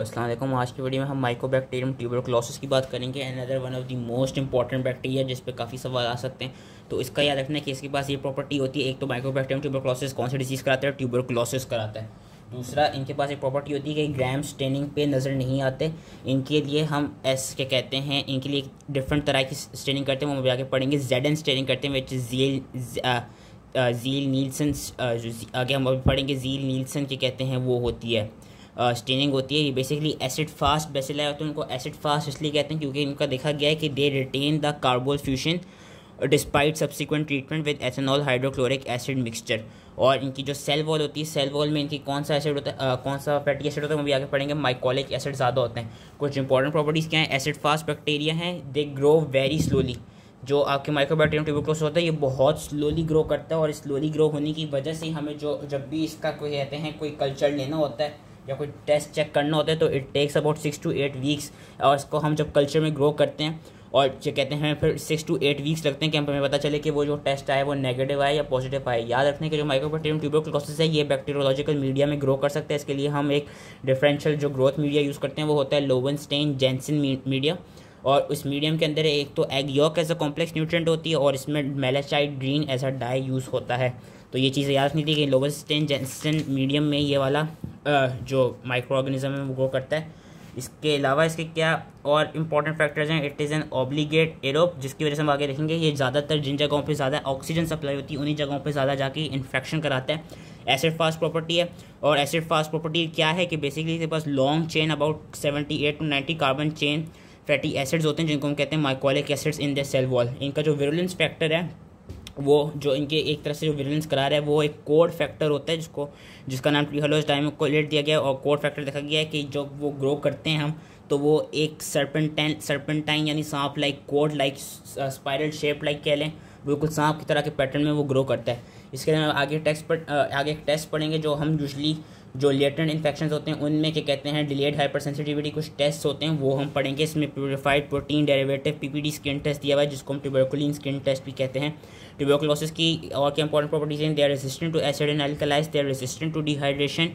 असलम आज की वीडियो में हम माइकोबैक्टीरियम ट्यूबरक्लोसिस की बात करेंगे another one of the most important bacteria जिस पर काफ़ी सवाल आ सकते हैं तो इसका याद रखना कि इसके पास ये प्रॉपर्टी होती है एक तो माइकोबैक्टीरियम ट्यूबरक्लोसिस कौन सी डिजीज़ कराता है ट्यूबरक्लोसिस कराता है दूसरा इनके पास एक प्रॉपर्टी होती है कि ग्राम स्टेनिंग पे नज़र नहीं आते इनके लिए हम एस के कहते हैं इनके लिए डिफरेंट तरह की स्टेनिंग करते हैं वो आगे पढ़ेंगे जेड एन स्टेनिंग करते हैं विच जील जील नीलसन आगे हम पढ़ेंगे जील नीलसन के कहते हैं वो होती है स्टेनिंग होती है ये बेसिकली एसिड फास्ट बेसिल है तो उनको एसिड फास्ट इसलिए कहते हैं क्योंकि इनका देखा गया है कि they retain the carbol fuchsin despite subsequent treatment with ethanol hydrochloric acid mixture और इनकी जो सेल वॉल होती है सेल वॉल में इनकी कौन सा एसिड होता है कौन सा फैटी एसिड होता है वो भी आगे पढ़ेंगे माइकोलिक एसिड ज़्यादा होते हैं कुछ इंपॉर्टेंट प्रॉपर्टीज़ क्या हैं एसिड फास्ट बैक्टीरिया हैं दे ग्रो वेरी स्लोली जो आपके माइक्रोबैक्टीरियम ट्यूबिक्लोस होता है ये बहुत स्लोली ग्रो करता है और स्लोली ग्रो होने की वजह से हमें जो जब भी इसका कोई कहते हैं कोई कल्चर लेना होता है या कोई टेस्ट चेक करना होता है तो it takes about six to eight weeks और इसको हम जब कल्चर में ग्रो करते हैं और जो कहते हैं फिर सिक्स टू एट वीक्स लगते हैं कि हमें पता चले कि वो जो टेस्ट आए वो नेगेटिव आए या पॉजिटिव आए याद रखने के जो माइक्रोबैक्टीरियम ट्यूबरकुलोसिस है ये बैक्टीरियोलॉजिकल मीडिया में ग्रो कर सकते हैं इसके लिए हम एक डिफरेंशियल जो ग्रोथ मीडिया यूज़ करते हैं वो होता है लोवन स्टेन जेंसिन मीडिया और उस मीडियम के अंदर एक तो egg yolk as a complex nutrient होती है और इसमें malachite green as a dye use होता है तो ये चीज़ याद रखनी थी कि स्टेन जेंसन मीडियम में ये वाला जो माइक्रो ऑर्गेनिज्म है वो ग्रो करता है इसके अलावा इसके क्या और इंपॉर्टेंट फैक्टर्स हैं it is an obligate aerobe जिसकी वजह से हम आगे देखेंगे ये ज़्यादातर जिन जगहों पे ज़्यादा ऑक्सीजन सप्लाई होती है उन्हीं जगहों पे ज़्यादा जाके इन्फेक्शन कराता है एसिड फास्ट प्रॉपर्टी है और एसिड फास्ट प्रॉपर्टी क्या है कि बेसिकली इसके पास long chain about seventy eight to ninety carbon chain fatty acids होते हैं जिनको हम कहते हैं mycolic acids in the cell wall इनका जो विरुलेंस फैक्टर है वो जो इनके एक तरह से जो विजिलेंस करा रहा है वो एक कोड फैक्टर होता है जिसको जिसका नाम हलोज टाइम कोलेट दिया गया और कोड फैक्टर देखा गया है कि जब वो ग्रो करते हैं हम तो वो एक सरपेंटाइन सरपेंटाइन यानी सांप like cord like spiral shape like कह लें बिल्कुल सांप की तरह के पैटर्न में वो ग्रो करता है इसके लिए आगे टेक्स्ट पर uh, आगे एक टेस्ट पढ़ेंगे जो हम यूजली जो लेटेंट इन्फेक्शन होते हैं उनमें क्या कहते हैं डिलेड हाइपर सेंसिटिविटी कुछ टेस्ट होते हैं वो हम पढ़ेंगे इसमें purified protein derivative PPD skin test दिया हुआ है जिसको हम ट्यूबरकुलिन स्किन टेस्ट भी कहते हैं ट्यूबरकुलोसिस की और क्या इंपॉर्टेंट प्रॉपर्टीज हैं they are resistant to acid and alkalis they are resistant to dehydration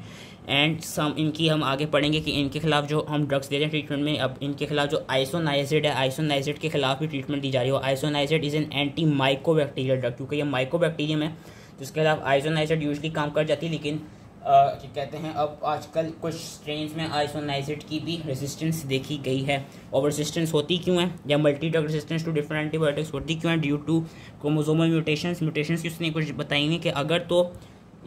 and some इनकी हम आगे पढ़ेंगे कि इनके खिलाफ जो हम ड्रग्स दे रहे हैं ट्रीटमेंट में अब इनके खिलाफ जो आइसोनाइजिड है आइसोनाइजेड के खिलाफ भी ट्रीटमेंट दी जा रही है isoniazid is an anti mycobacterial drug क्योंकि ये माइकोबैक्टीरियम है जिसके खिलाफ आइसोनाइजेड यूजली काम कर जाती है लेकिन कहते हैं अब आजकल कुछ स्ट्रेन में आइसोनाइजेट की भी रेजिस्टेंस देखी गई है और रेजिस्टेंस होती क्यों है या multi drug resistance to different antibiotics होती क्यों है due to chromosomal mutation mutation की उसने कुछ बताई हुई कि अगर तो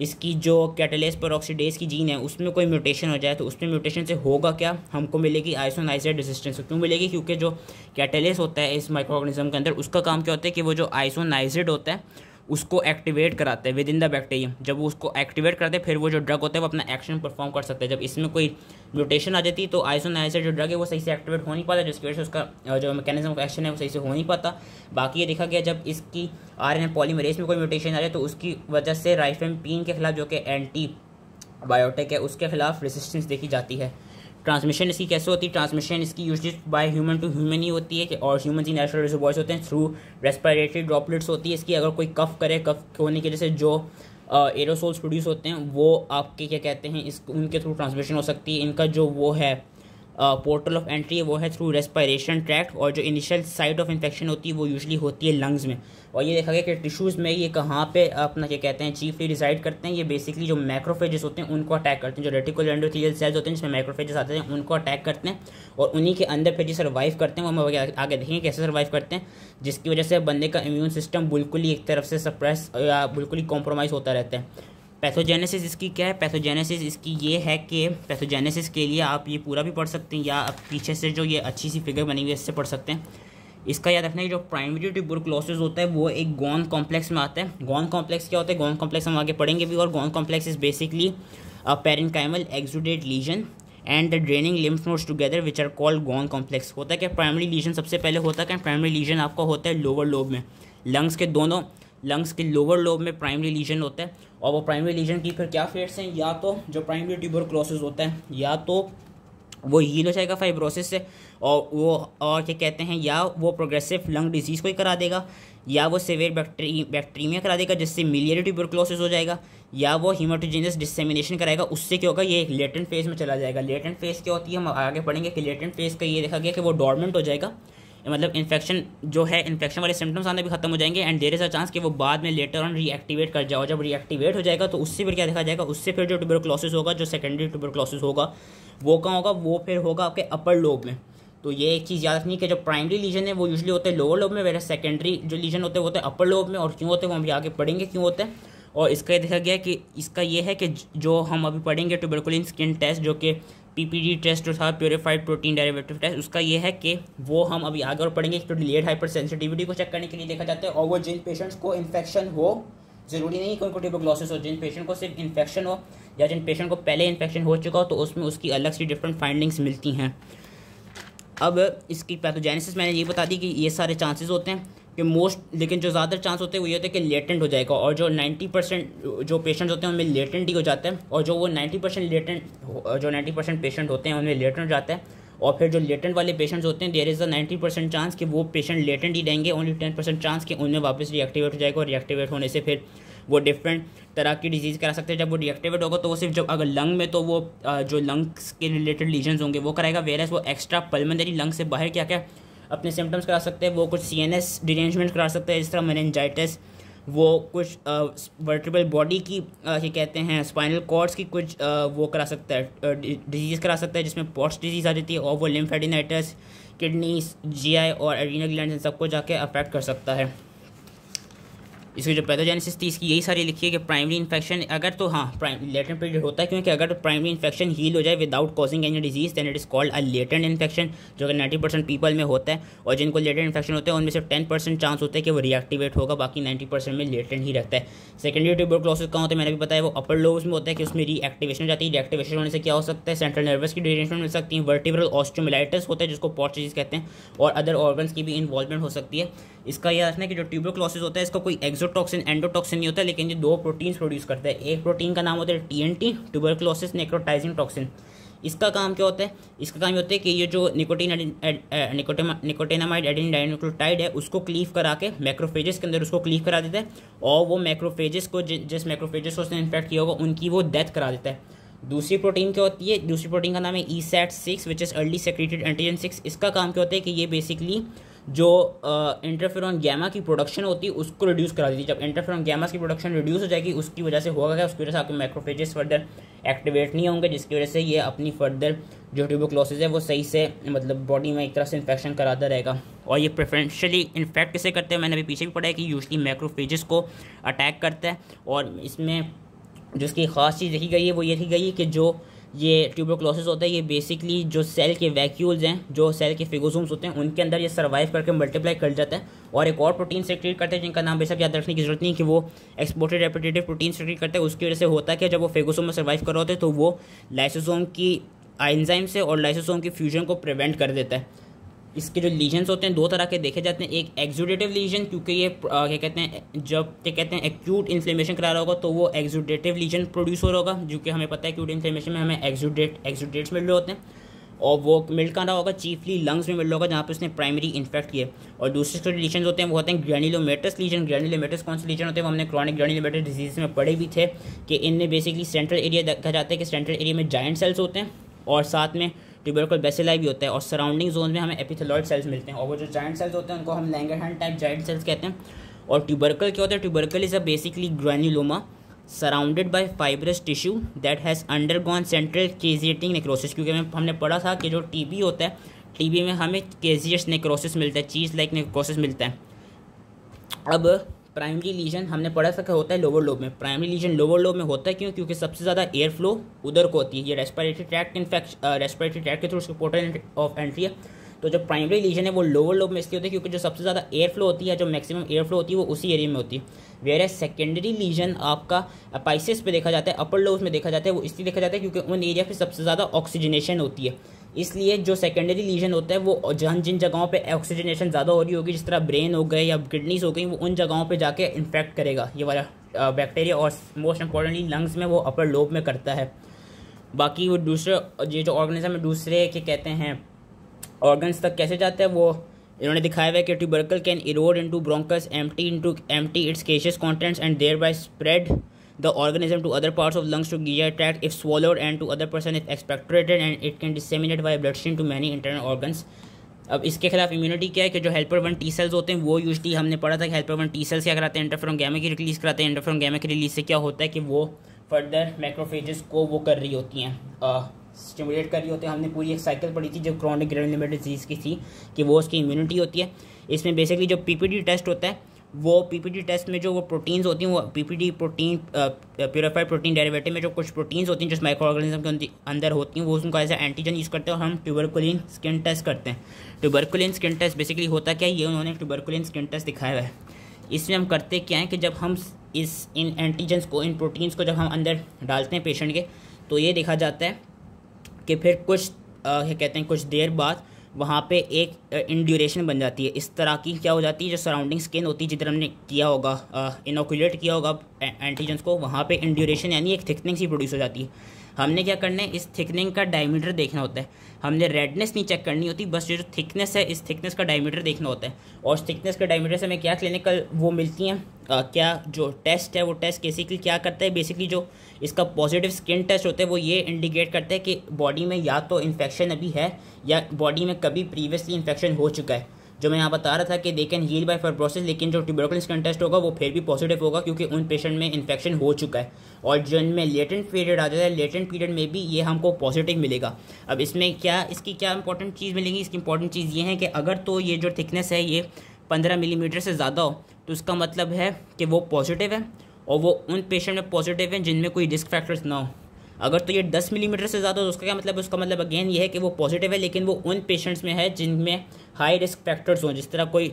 इसकी जो कैटलेस पर ऑक्सीडेज की जीन है उसमें कोई म्यूटेशन हो जाए तो उसमें म्यूटेशन से होगा क्या हमको मिलेगी आइसोनाइजेट तो रेजिस्टेंस क्यों मिलेगी क्योंकि जो कैटलेस होता है इस माइक्रो ऑर्गेनिज्म के अंदर उसका काम क्या होता है कि वो जो आइसोनाइजेट होता है उसको एक्टिवेट कराते हैं विद इन द बैक्टीरियम जब वो उसको एक्टिवेट करते हैं फिर वो जो ड्रग होता है वो अपना एक्शन परफॉर्म कर सकते हैं जब इसमें कोई म्यूटेशन आ जाती है तो आइसोन आइसर जो ड्रग है वो सही से एक्टिवेट हो नहीं पाता जिसकी वजह से उसका जो मैकेनिज्म ऑफ एक्शन है वो सही से हो नहीं पाता बाकी ये देखा गया जब इसकी आर एन पॉलीमरेज में कोई म्यूटेशन आ जाए तो उसकी वजह से राइफेम के खिलाफ जो कि एंटी बायोटिक है उसके खिलाफ रेजिस्टेंस देखी जाती है ट्रांसमिशन इसकी कैसे होती है ट्रांसमिशन इसकी use by human to human ही होती है और ह्यूमन जी नेचुरल रिजर्वॉयस होते हैं थ्रू रेस्पिरेटरी ड्रॉपलेट्स होती है इसकी अगर कोई कफ करे कफ होने की वजह से जो एरोसोल्स प्रोड्यूस होते हैं वो आपके क्या कहते हैं इस उनके थ्रू ट्रांसमिशन हो सकती है इनका जो वो है पोर्टल ऑफ एंट्री है वो है थ्रू रेस्पायरेशन ट्रैक्ट और जो इनिशियल साइट ऑफ इन्फेक्शन होती है वो यूजली होती है लंग्स में और ये देखा गया कि टिश्यूज़ में ये कहाँ पे अपना क्या कहते हैं चीफली रिसाइड करते हैं ये बेसिकली जो माइक्रोफेजेस होते हैं उनको अटैक करते हैं जो रेटिकुलर एंडोथीलियल सेल्स होते हैं जिसमें माइक्रोफेजेस आते हैं उनको अटैक करते हैं और उन्हीं के अंदर फिर जो सर्वाइव करते हैं वो हम आगे देखेंगे कैसे सर्वाइव करते हैं जिसकी वजह से बंदे का इम्यून सिस्टम बिल्कुल ही एक तरफ से सप्रेस या बिल्कुल ही कॉम्प्रोमाइज़ होता रहता है पैथोजेनेसिस इसकी क्या है पैथोजेनेसिस इसकी ये है कि पैथोजेनेसिस के लिए आप ये पूरा भी पढ़ सकते हैं या आप पीछे से जो ये अच्छी सी फिगर बनी हुई है इससे पढ़ सकते हैं इसका याद रखना है जो प्राइमरी ट्यूबरक्लोसिस होता है वो एक गॉन कॉम्प्लेक्स में आता है गॉन कॉम्प्लेक्स क्या होता है गॉन कॉम्प्लेक्स हम आगे पढ़ेंगे भी और Ghon complex is basically a parenchymal exuded lesion and the draining lymph nodes together which are called Ghon complex होता है क्या प्राइमरी लीजन सबसे पहले होता है क्या प्राइमरी लीजन आपका होता है लोअर लोब में लंग्स के दोनों लंग्स के लोअर लोब में प्राइमरी लीजन होता है और वो प्राइमरी लीजन की फिर क्या फेट्स हैं या तो जो प्राइमरी ट्यूबर क्लोसिस होता है या तो वो हील हो जाएगा फाइब्रोसिस से और वो और क्या कहते हैं या वो प्रोग्रेसिव लंग डिजीज़ को ही करा देगा या वो सेवेर बैक्टी बैक्टीरिया करा देगा जिससे ट्यूबर ट्यूबरक्लोसिस हो जाएगा या वो हीमाटोजेनस डिसमिनेशन कराएगा उससे क्या होगा ये एक लेटेंट फेज़ में चला जाएगा लेटेंट फेज़ क्या होती है हम आगे पढ़ेंगे कि लेटेंट फेज़ का ये देखा गया कि वो डॉर्मेंट हो जाएगा मतलब इन्फेक्शन जो है इन्फेक्शन वाले सिम्टम्स आने भी खत्म हो जाएंगे and there is a chance कि वो बाद में लेटर ऑन रीएक्टिवेट कर जाओ जब रीएक्टिवेट हो जाएगा तो उससे फिर क्या देखा जाएगा उससे फिर जो ट्यूबरक्लोसिस होगा जो सेकेंडरी ट्यूबरक्लोसिस होगा वो कहाँ होगा वो फिर होगा आपके अपर लोब में तो ये एक चीज़ याद रखनी कि जो प्राइमरी लीजन है वो यूजली होते हैं लोअर लोब में वेरा सेकेंडरी जो लीजन होते हैं वो होते हैं अपर लोब में और क्यों होते हैं वो हम आगे पढ़ेंगे क्यों होते हैं और इसका देखा गया कि इसका ये है कि जो हम अभी पढ़ेंगे ट्यूबरकुलिन स्किन टेस्ट जो कि पीपीडी टेस्ट जो था प्योरीफाइड प्रोटीन डायरेवेटिव टेस्ट उसका ये है कि वो हम अभी आगे और पढ़ेंगे तो डिलेड हाइपर सेंसिटिविटी को चेक करने के लिए देखा जाता है और वो जिन पेशेंट्स को इन्फेक्शन हो ज़रूरी नहीं कोई ट्यूबोग्लोसिस हो जिन पेशेंट को सिर्फ इन्फेक्शन हो या जिन पेशेंट को पहले इन्फेक्शन हो चुका हो तो उसमें उसकी अलग सी डिफरेंट फाइंडिंग्स मिलती हैं अब इसकी पैथोजेनेसिस मैंने ये बता दी कि ये सारे चांसेस होते हैं कि मोस्ट लेकिन जो ज़्यादा चांस होते हैं वो ये होते हैं कि लेटेंट हो जाएगा और जो 90 परसेंट जो पेशेंट्स होते हैं उनमें लेटेंट ही हो जाता है और जो वो 90 परसेंट लेटेंट जो 90 परसेंट पेशेंट होते हैं उनमें लेटेंट जाता है और फिर जो लेटेंट वाले पेशेंट्स होते हैं there is a ninety percent chance कि वो पेशेंट लेटेंट ही रहेंगे ओनली टेन परसेंट चांस कि उनमें वापस रिएक्टिवेट हो जाएगा और रिएक्टिवेट होने से फिर वो डिफरेंट तरह की डिजीज़ करा सकते हैं जब वो रिएक्टिवेट होगा तो वो सिर्फ जब अगर लंग में तो वो जो लंग्स के रिलेटेड लीजन्स होंगे वो कराएगा वेरस वो एक्स्ट्रा पलमंदरी लंग से बाहर क्या क्या अपने सिम्टम्स करा सकते हैं वो कुछ सी एन एस डिरेंजमेंट करा सकते हैं जिस तरह मैनजाइटिस वो कुछ वर्टिबल बॉडी की ये कहते हैं स्पाइनल कॉर्ड्स की कुछ आ, वो करा सकता है डिजीज़ करा सकता है जिसमें पॉट्स डिजीज़ आ जाती है और वो लिम्फेडिनाइटस किडनीस जीआई और एडीनल ग्लैंड इन सबको जाके अफेक्ट कर सकता है इसकी जो पैथोजेनेसिस थी इसकी यही सारी लिखी है कि प्राइमरी इन्फेक्शन अगर तो हाँ लेटेंट पीरियड होता है क्योंकि अगर तो प्राइमरी इन्फेक्शन हील हो जाए without causing any disease than it is called a latent infection जो कि नाइन्टी परसेंट पीपल में होता है और जिनको लेटेंट इन्फेक्शन होता है उनमें सिर्फ टेन परसेंट चांस होता है कि वो रिएक्टिवेट होगा बाकी नाइन्टी परसेंट में लेटेंट ही रहता है सेकेंडरी ट्यूबरक्लोसिस कहाँ होता है मैंने भी बताया वो अपर लोब्स में होता है कि उसमें रीएक्टिवेशन जाती है रिएक्टिवेशन होने से क्या हो सकता है सेंट्रल नर्वस की डिरेशन मिल सकती है वर्टिब्रल ऑस्टोमिलाइटिस होता है जिसको पॉर्चेज कहते हैं और अदर ऑर्गन की भी इन्वॉल्वमेंट हो सकती है इसका यह है कि जो ट्यूबरक्लोसिस होता है इसका कोई एग्जो एक्सोटॉक्सिन एंडोटॉक्सिन नहीं होता लेकिन ये दो प्रोटीन्स प्रोड्यूस करता है एक प्रोटीन का नाम होता है T N T tuberculosis necrotizing toxin इसका काम क्या होता है इसका काम ये होता है कि ये जो निकोटीन निकोटेनामाइड एडिन डाइनोक्लोटाइड है उसको क्लीव करा के मैक्रोफेजेस के अंदर उसको क्लीव करा देता है और वो मैक्रोफेजेस को जिस मैक्रोफेजेस को उसने इन्फेक्ट किया होगा उनकी वो डेथ करा देता है दूसरी प्रोटीन क्या होती है दूसरी प्रोटीन का नाम है E SAT six which is early secreted antigen six इसका काम क्या होता है कि ये बेसिकली जो इंटरफेरॉन गैमा की प्रोडक्शन होती है उसको रिड्यूस करा देती है जब इंटरफेरॉन गैमा की प्रोडक्शन रिड्यूस हो जाएगी उसकी वजह से होगा क्या उसकी वजह से आपके माइक्रोफेजेस फर्दर एक्टिवेट नहीं होंगे जिसकी वजह से ये अपनी फर्दर जो ट्यूबोक्लोसिस है वो सही से मतलब बॉडी में एक तरह से इन्फेक्शन कराता रहेगा और ये प्रेफरेंशली इन्फेक्ट किसे करते हैं मैंने अभी पीछे भी पढ़ा है कि यूजली माइक्रोफेजेस को अटैक करता है और इसमें जो इसकी खास चीज़ देखी गई है वो ये देखी गई है कि जो ये ट्यूबरक्लोसिस होता है ये बेसिकली जो सेल के वैक्यूल्स हैं जो सेल के फिगोजूम्स होते हैं उनके अंदर ये सर्वाइव करके मल्टीप्लाई कर जाता है और एक और प्रोटीन सेक्रेट करते हैं जिनका नाम बेशक याद रखने की जरूरत नहीं कि वो एक्सपोर्टेड रेपिटेटिव प्रोटीन सेक्रेट करते हैं उसकी वजह से होता है कि जब वो फेगोसोम में सर्वाइव कर रहे होते हैं तो वो लाइसोसोम की एंजाइम से और लाइसोसोम की फ्यूजन को प्रिवेंट कर देता है इसके जो लीजन्स होते हैं दो तरह के देखे जाते हैं एक एक्जुडेटिव लीजन क्योंकि ये क्या कहते हैं जब क्या कहते हैं एक्यूट इन्फ्लेमेशन करा रहा होगा तो वो एक्जूडेटिव लीजन प्रोड्यूस हो रहा होगा जो कि हमें पता है एक्यूट इन्फ्लेमेशन में हमें एक्जुडेट एक्जुडेट्स मिल रहे होते हैं और वो मिल कर रहा होगा चीफली लंग्स में मिल रहा होगा जहाँ पर उसने प्राइमरी इन्फेक्ट किए और दूसरे जो लीजन होते हैं वो होते हैं ग्रैनिलोमेटस लीजन ग्रैनिलोमेटस कौन से लीजन होते हैं वो हमने क्रॉनिक ग्रैनिलोमेटस डिजीज में पढ़े भी थे कि इनमें बेसिकली सेंट्रल एरिया देखा जाता है कि सेंट्रल एरिया में जॉइंट सेल्स होते हैं और साथ में ट्यूबरकल बेसिलाई भी होता है और सराउंडिंग जोन में हमें एपिथेलॉइड सेल्स मिलते हैं और वो जो जॉइंट सेल्स होते हैं उनको हम लैंगर हैंड टाइप जॉइंट सेल्स कहते हैं और ट्यूबरकल क्या होता है tubercle is a basically granuloma surrounded by fibrous tissue that has undergone central caseating necrosis क्योंकि हमने पढ़ा था कि जो बी होता है बी में हमें केजियस नेक्रोसिस मिलता है चीज़ लाइक नेक्रोसिस मिलता है अब प्राइमरी लीजन हमने पढ़ा सका होता है लोअर लोब में प्राइमरी लीजन लोअर लोब में होता है क्यों क्योंकि सबसे ज़्यादा एयर फ्लो उधर को होती है ये respiratory tract infection respiratory track के थ्रू उसके पोर्टल ऑफ एंट्री है तो जो प्राइमरी लीजन है वो लोअर लोब में इसलिए होती है क्योंकि जो सबसे ज़्यादा एयर फ्लो होती है जो मैक्सिमम एयर फ्लो होती है वो उसी एरिया में होती है वेर सेकेंडरी लीजन आपका अपाइसिस पे देखा जाता है अपर लोब में देखा जाता है वो इसलिए देखा जाता है क्योंकि उन एरिया पर सबसे ज़्यादा ऑक्सीजनेशन होती है इसलिए जो सेकेंडरी लीजन होता है वो जहाँ जिन जगहों पे ऑक्सीजनेशन ज़्यादा हो रही होगी जिस तरह ब्रेन हो गए या किडनीस हो गई वो उन जगहों पे जाके इन्फेक्ट करेगा ये वाला बैक्टीरिया और मोस्ट इंपॉर्टेंटली लंग्स में वो अपर लोब में करता है बाकी वो दूसरे ये जो ऑर्गेनिज्म है दूसरे के कहते हैं ऑर्गन्स तक कैसे जाते हैं वो इन्होंने दिखाया हुआ है कि tubercle can erode into bronchus empty em empty its caseous contents and thereby spread the organism to other parts of lungs to GI tract if swallowed and to other person if expectorated and it can disseminate via bloodstream to many internal organs अब इसके खिलाफ immunity क्या है कि जो helper one T cells होते हैं वो यूजली हमने पढ़ा था कि हेल्पर वन टी सेल्स क्या कराते हैं इंटरफ्रॉम गैमे की रिलीज कराते हैं इंटरफ्रॉम गैमे की रिलीज से क्या होता है कि वो फर्दर मैक्रोफेजेस को वो कर रही होती हैं स्टिमुलेट कर रही होती है हमने पूरी एक साइकिल पढ़ी थी जो क्रॉनिक ग्रेन लिमिट डिजीज़ की थी कि वो उसकी इम्यूनिटी होती है इसमें बेसिकली जो पीपीडी टेस्ट होता है वो पीपीटी टेस्ट में जो वो प्रोटीन्स होती हैं वो PPT protein purified protein derivative में जो कुछ प्रोटीन्स होती हैं जो माइक्रो ऑर्गेनिज्म के अंदर होती हैं वो उसको ऐसा एंटीजन यूज़ करते हैं और हम ट्यूबरकुलिन स्किन टेस्ट करते हैं ट्यूबरकुलिन स्किन टेस्ट बेसिकली होता क्या है ये उन्होंने ट्यूबरकुलिन स्किन टेस्ट दिखाया है इसमें हम करते क्या है कि जब हम इस इन एंटीजन्स को इन प्रोटीन्स को जब हम अंदर डालते हैं पेशेंट के तो ये देखा जाता है कि फिर कुछ क्या कहते हैं कुछ देर बाद वहाँ पे एक इंड्यूरेशन बन जाती है इस तरह की क्या हो जाती है जो सराउंडिंग स्किन होती है जिधर हमने किया होगा इनोकुलेट किया होगा एंटीजन्स को वहाँ पे इंड्यूरेशन यानी एक थिकनिंग सी प्रोड्यूस हो जाती है हमने क्या करना है इस थिकनिंग का डायमीटर देखना होता है हमने रेडनेस नहीं चेक करनी होती बस जो थिकनेस है इस थिकनेस का डायमीटर देखना होता है और थिकनेस का डायमीटर से हमें क्या क्लिनिकल वो मिलती हैं क्या जो टेस्ट है वो टेस्ट बेसिकली क्या करता है बेसिकली जो इसका पॉजिटिव स्किन टेस्ट होता है वो ये इंडिकेट करता है कि बॉडी में या तो इन्फेक्शन अभी है या बॉडी में कभी प्रीवियसली इन्फेक्शन हो चुका है जो मैं यहाँ बता रहा था कि they can heal by process लेकिन जो ट्यूबरकुलिस कंटेस्ट होगा वो फिर भी पॉजिटिव होगा क्योंकि उन पेशेंट में इन्फेक्शन हो चुका है और जिनमें लेटेंट पीरियड आ जाता है लेटेंट पीरियड में भी ये हमको पॉजिटिव मिलेगा अब इसमें क्या इसकी क्या इंपॉर्टेंट चीज़ मिलेगी इसकी इंपॉर्टेंट चीज़ ये है कि अगर तो ये जो थिकनेस है ये पंद्रह मिलीमीटर से ज़्यादा हो तो उसका मतलब है कि वो पॉजिटिव है और वो उन पेशेंट में पॉजिटिव हैं जिनमें कोई रिस्क फैक्टर्स ना हो अगर तो ये दस मिलीमीटर से ज़्यादा तो उसका क्या मतलब उसका मतलब अगेन ये है कि वो पॉजिटिव है लेकिन वो उन पेशेंट्स में है जिनमें हाई रिस्क फैक्टर्स हों जिस तरह कोई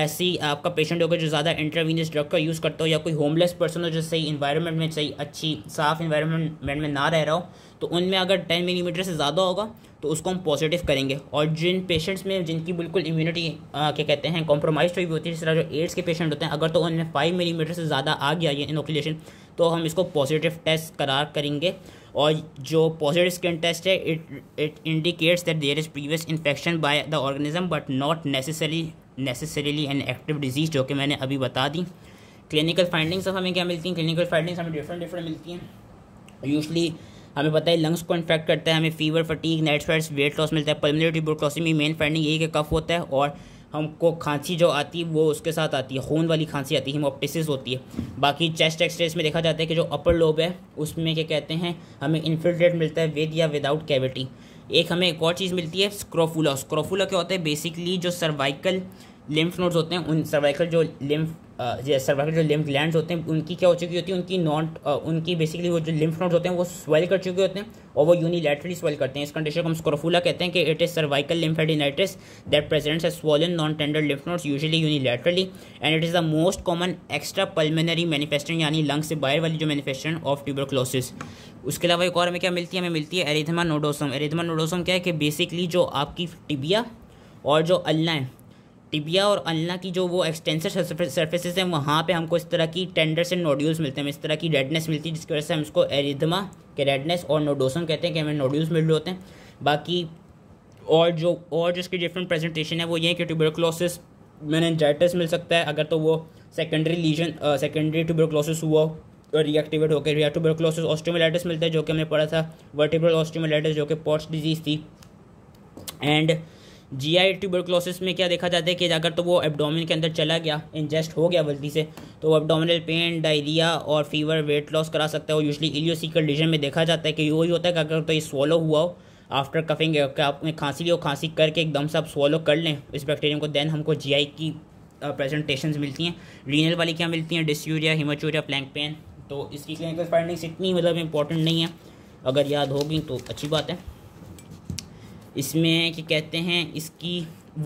ऐसी आपका पेशेंट होगा जो ज़्यादा इंटरवीनियस ड्रग का यूज़ करता हो या कोई होमलेस पर्सन हो जो सही इन्वायरमेंट में सही अच्छी साफ इन्वायरमेंट में ना रह रहा हो तो उनमें अगर टेन मिलीमीटर से ज़्यादा होगा तो उसको हम पॉजिटिव करेंगे और जिन पेशेंट्स में जिनकी बिल्कुल इम्यूनिटी क्या कहते हैं कॉम्प्रोमाइज हुई होती है जिस तरह जो एड्स के पेशेंट होते हैं अगर तो उनमें फाइव मिलीमीटर से ज़्यादा आ गया ये इनोकुलेशन तो हम इसको पॉजिटिव टेस्ट करार करेंगे और जो पॉजिटिव स्किन टेस्ट है it it indicates that there is previous infection by the organism but not necessary necessarily an active disease जो कि मैंने अभी बता दी क्लिनिकल फाइंडिंग्स अब हमें क्या मिलती हैं क्लिनिकल फाइंडिंग्स हमें डिफरेंट डिफरेंट मिलती हैं यूजली हमें पता है लंग्स को इन्फेक्ट करता है हमें fever fatigue night sweats weight loss मिलता है पल्मोनरी ट्यूबरक्लोसिमी मेन फाइंडिंग यही कि कफ होता है और हमको खांसी जो आती है वो उसके साथ आती है खून वाली खांसी आती है हीमोप्टिसिस होती है बाकी चेस्ट एक्सरेज में देखा जाता है कि जो अपर लोब है उसमें क्या कहते हैं हमें इन्फिल्ट्रेट मिलता है विद या विदाउट कैविटी एक हमें एक और चीज़ मिलती है स्क्रोफूला स्क्रोफूला क्या होता है बेसिकली जो सर्वाइकल लिम्फ नोड्स होते हैं उन सर्वाइकल जो लिम्फ सर्वाइकल जो लिम्फ ग्लैंड होते हैं उनकी क्या हो चुकी होती है उनकी नॉट उनकी बेसिकली वो जो लिम्फ नोट होते हैं वो स्वेल कर चुके होते हैं और वो यूनिलेटरली स्वेल करते हैं इस कंडीशन को हम स्क्रोफूला कहते हैं कि it is cervical lymphadenitis that presents a swollen non tender lymph nodes usually unilaterally and it is the most common extra pulmonary manifestation यानी लंग से बाहर वाली जो मैनिफेस्टेशन ऑफ ट्यूबरक्लोसिस उसके अलावा एक और हमें क्या मिलती है हमें मिलती है एरिथमा नोडोसम एरिथमा नोडोसम क्या है कि बेसिकली जो आपकी टिबिया और जो अल्ला है टिबिया और अल्ला की जो वो एक्सटेंसर सर्फेसिस हैं वहाँ पे हमको इस तरह की टेंडर्स एंड नोड्यूल्स मिलते हैं इस तरह की रेडनेस मिलती है जिसकी वजह से हम उसको एरिदमा के रेडनेस और नोडोसम कहते हैं कि हमें नोड्यूल्स मिल रहे होते हैं बाकी और जो और जिसके डिफरेंट प्रेजेंटेशन है वो ये है कि ट्यूबरक्लोसिस मैनजाइटिस मिल सकता है अगर तो वो सेकेंडरी लीजन सेकेंडरी ट्यूबरक्लोसिस हुआ और रिएक्टिवेट होकर या ट्यूबरक्लोसिस ऑस्टोमिलाइटिस मिलता है जो कि हमने पढ़ा था वर्टिब्रल ऑस्टोमिलाइटिस जो कि पॉट्स डिजीज़ थी एंड जी आई ट्यूबरक्लोसिस में क्या देखा जाता है कि अगर तो वो एब्डोमिन के अंदर चला गया इंजेस्ट हो गया गलती से तो वो एबडोमिनल पेन डायरिया और फीवर वेट लॉस करा सकता है और यूजली इलियोसिकल डिजन में देखा जाता है कि वही होता है कि अगर तो ये स्वॉलो हुआ हो आफ्टर कफिंग आपने खांसी ली हो खांसी करके एकदम से आप स्वॉलो कर लें इस बैक्टीरियम को देन हमको जी आई की प्रेजेंटेशन मिलती हैं रीनल वाली क्या मिलती हैं डिस्यूरिया हिमाचूरिया प्लैंक पेन तो इसकी क्लिनिकल फाइंडिंग्स इतनी मतलब इंपॉर्टेंट नहीं है अगर याद होगी तो अच्छी बात है इसमें क्या कहते हैं इसकी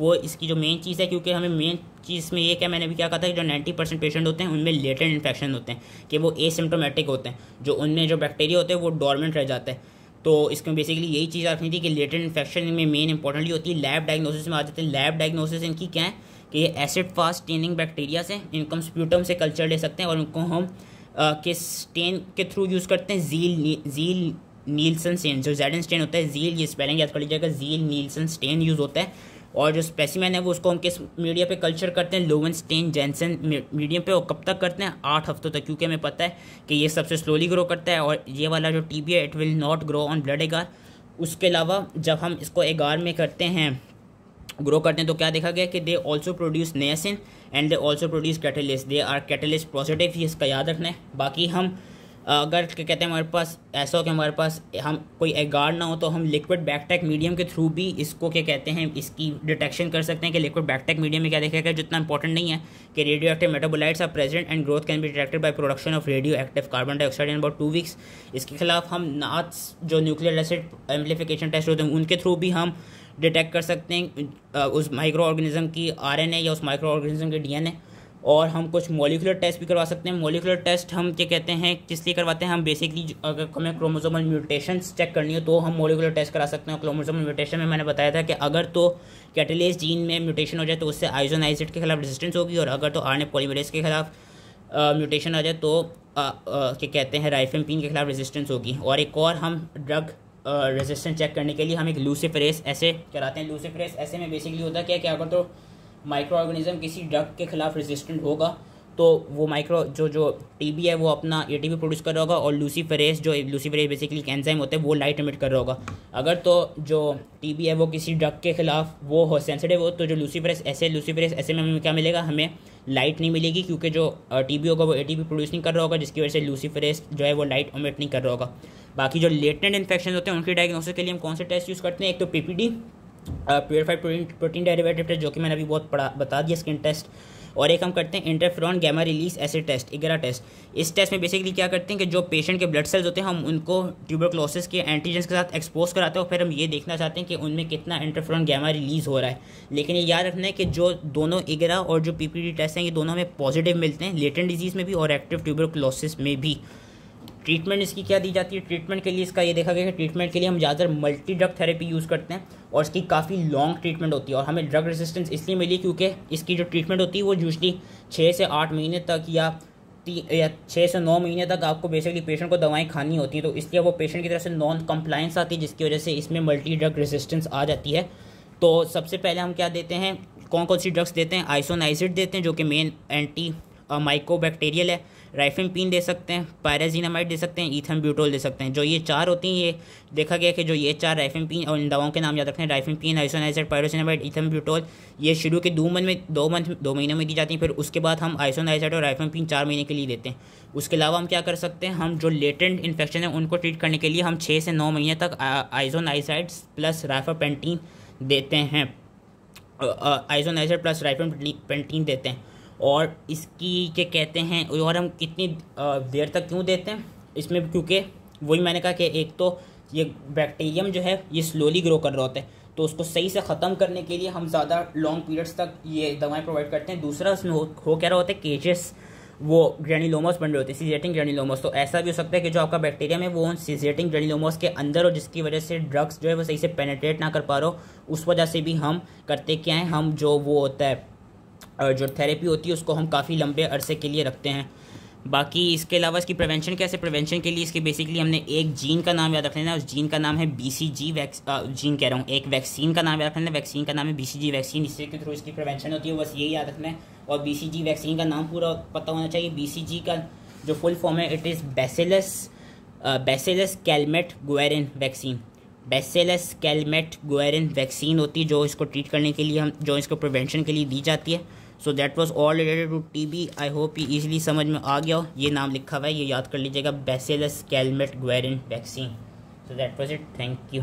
वो इसकी जो मेन चीज़ है क्योंकि हमें मेन चीज़ में ये क्या मैंने भी क्या कहा था कि जो 90 परसेंट पेशेंट होते हैं उनमें लेटेंट इन्फेक्शन होते हैं कि वो एसिम्टोमेटिक होते हैं जो उनमें जो बैक्टीरिया होते हैं वो डॉर्मेंट रह जाता है तो इसमें बेसिकली यही चीज़ रखनी थी कि लेटेंट इन्फेक्शन में मेन इंपॉर्टेंटली होती है लैब डायग्नोसिस में आ जाते हैं लैब डायग्नोसिस इनकी क्या है कि ये एसिड फास्ट स्टेनिंग बैक्टीरिया से इनको हम स्प्यूटम से कल्चर ले सकते हैं और उनको हम किस स्टेन के थ्रू यूज़ करते हैं जील जील नीलसन स्टेन जो जेड स्टेन होता है जील ये स्पेलिंग याद कर लीजिएगा जील नीलसन स्टेन यूज़ होता है और जो स्पेसिमैन है वो उसको हम किस मीडिया पे कल्चर करते हैं लोवन स्टेन जैनसन मीडियम पे और कब तक करते हैं आठ हफ्तों तक क्योंकि हमें पता है कि ये सबसे स्लोली ग्रो करता है और ये वाला जो टी है it will not grow on blood agar उसके अलावा जब हम इसको एगार में करते हैं ग्रो करते हैं तो क्या देखा गया कि they also produce niacin and they also produce catalase they are catalase positive ही इसका याद रखना है बाकी हम अगर कहते हैं हमारे पास ऐसा हो कि हमारे पास हम कोई एगार्ड ना हो तो हम लिक्विड बैकटेक मीडियम के थ्रू भी इसको क्या कहते हैं इसकी डिटेक्शन कर सकते हैं कि लिक्विड बैकटेक मीडियम में क्या देखा गया जितना इंपॉर्टेंट नहीं है कि radioactive metabolites are present and growth can be detected by production of radioactive carbon dioxide in about two weeks इसके खिलाफ हम नाथ जो न्यूक्लियर एसिड एम्पलीफिकेशन टेस्ट होते हैं उनके थ्रू भी हम डिटेक्ट कर सकते हैं उस माइक्रो ऑर्गेनिज्म की आर या उस माइक्रो ऑर्गेनिज्म के डी और हम कुछ मोलिकुलर टेस्ट भी करवा सकते हैं मोलिकुलर टेस्ट हम क्या कहते हैं किस लिए करवाते हैं हम बेसिकली अगर हमें क्रोमोजोमल म्यूटेशन चेक करनी हो तो हम मोलिकुलर टेस्ट करा सकते हैं क्रोमोजोमल म्यूटेशन में मैंने बताया था कि अगर तो कैटेलेस जीन में म्यूटेशन हो जाए तो उससे आइजोनाइजिड के खिलाफ रेजिस्टेंस होगी और अगर तो आर एन के खिलाफ म्यूटेशन आ जाए तो क्या कहते हैं राइफेमपिन के खिलाफ रेजिस्टेंस होगी और एक और हम ड्रग रेजिस्टेंस चेक करने के लिए हम एक फ्रेस ऐसे कराते हैं लूसीफरेस ऐसे में बेसिकली होता है क्या क्या अगर तो माइक्रो ऑर्गेनिज्म किसी ड्रग के खिलाफ रेजिस्टेंट होगा तो वो माइक्रो जो जो टीबी है वो अपना ए टी प्रोड्यूस कर रहा होगा और लूसीफेरेस जो लूसीफेरेस बेसिकली एंजाइम होते हैं वो लाइट एमिट कर रहा होगा अगर तो जो टीबी है वो किसी ड्रग के खिलाफ वो हो सेंसिटिव हो तो जो लूसीफेरेस ऐसे लूसीफेरेस ऐसे में हमें क्या मिलेगा हमें लाइट नहीं मिलेगी क्योंकि जो टी होगा वो ए टी प्रोड्यूस नहीं कर रहा होगा जिसकी वजह से लूसीफेरेस जो है वो लाइट ओमिट नहीं कर रहा होगा बाकी जो लेटेंट इन्फेक्शन होते हैं उनके डायग्नोसिस के लिए हम कौन से टेस्ट यूज़ करते हैं एक तो PPD purified protein protein derivative test जो कि मैंने अभी बहुत पढ़ा बता दिया स्किन टेस्ट और एक हम करते हैं interferon gamma release assay test IGRA test इस टेस्ट में बेसिकली क्या करते हैं कि जो पेशेंट के ब्लड सेल्स होते हैं हम उनको ट्यूबरक्लोसिस के एंटीजेंस के साथ एक्सपोज कराते हैं और फिर हम ये देखना चाहते हैं कि उनमें कितना इंटरफ्रॉन गैमा रिलीज़ हो रहा है लेकिन ये याद रखना है कि जो दोनों इगरा और जो डी टेस्ट हैं ये दोनों हमें पॉजिटिव मिलते हैं लेटेंट डिजीज़ में भी और एक्टिव ट्यूबरक्लोसिस में भी ट्रीटमेंट इसकी क्या दी जाती है ट्रीटमेंट के लिए इसका ये देखा गया कि ट्रीटमेंट के लिए हम ज़्यादातर मल्टी ड्रग थेरेपी यूज़ करते हैं और इसकी काफ़ी लॉन्ग ट्रीटमेंट होती है और हमें ड्रग रेजिस्टेंस इसलिए मिली क्योंकि इसकी जो ट्रीटमेंट होती है वो यूजली छः से आठ महीने तक या या छः से नौ महीने तक आपको बेसिकली पेशेंट को दवाएं खानी होती हैं तो इसलिए वो पेशेंट की तरफ से नॉन कम्प्लाइंस आती है जिसकी वजह से इसमें मल्टी ड्रग रेजिस्टेंस आ जाती है तो सबसे पहले हम क्या देते हैं कौन कौन सी ड्रग्स देते हैं आइसोनाइसिड देते हैं जो कि मेन एंटी माइक्रोबैक्टीरियल है पिन दे सकते हैं पायराजीनामाइड दे सकते हैं ईथन ब्यूटोल दे सकते हैं जो ये चार होती हैं ये देखा गया कि जो ये चार पिन और इन दवाओं के नाम याद रखते हैं पिन आइसोनाइजर पायरोसिनामाइड ईथन ब्यूटोल ये शुरू के दो मंथ में दो मंथ दो महीनों में दी जाती हैं फिर उसके बाद हम आइसोनाइजर और पिन चार महीने के लिए देते हैं उसके अलावा हम क्या कर सकते हैं हम जो लेटेंट इन्फेक्शन है उनको ट्रीट करने के लिए हम छः से नौ महीने तक आइजोनाइसाइड प्लस राइफापेंटीन देते हैं आइजोनाइजर प्लस पेंटीन देते हैं और इसकी क्या कहते हैं और हम कितनी देर तक क्यों देते हैं इसमें क्योंकि वही मैंने कहा कि एक तो ये बैक्टीरियम जो है ये स्लोली ग्रो कर रहा होता है तो उसको सही से ख़त्म करने के लिए हम ज़्यादा लॉन्ग पीरियड्स तक ये दवाएं प्रोवाइड करते हैं दूसरा उसमें हो, हो क्या रहा होता है केजेस वो ग्रेनिलोमोस बन रहे होते हैं सीजेटिंग ग्रेनिलोमोस तो ऐसा भी हो सकता है कि जो आपका बैक्टीरियम है वो सीजेटिंग ग्रेनिलोमोस के अंदर हो जिसकी वजह से ड्रग्स जो है वो सही से पेनेट्रेट ना कर पा रहे हो उस वजह से भी हम करते क्या हैं हम जो वो होता है जो थेरेपी होती है उसको हम काफ़ी लंबे अरसे के लिए रखते हैं बाकी इसके अलावा इसकी प्रिवेंशन कैसे प्रिवेंशन के लिए इसके बेसिकली हमने एक जीन का नाम याद रख लेना उस जीन का नाम है B C G vaccine कह रहा हूँ एक वैक्सीन का नाम याद रख लेना वैक्सीन का नाम है बी सी जी वैक्सीन इसके के थ्रू इसकी प्रिवेंशन होती है बस यही याद रखना है और बी सी जी वैक्सीन का नाम पूरा पता होना चाहिए बी सी जी का जो फुल फॉर्म है it is bacillus bacillus Calmette Guerin vaccine bacillus Calmette Guerin vaccine होती है जो इसको ट्रीट करने के लिए हम जो इसको प्रिवेंशन के लिए दी जाती है so that was all related to T B I hope ये ईजिली समझ में आ गया हो ये नाम लिखा हुआ है ये याद कर लीजिएगा bacillus Calmette Guerin vaccine so that was it thank you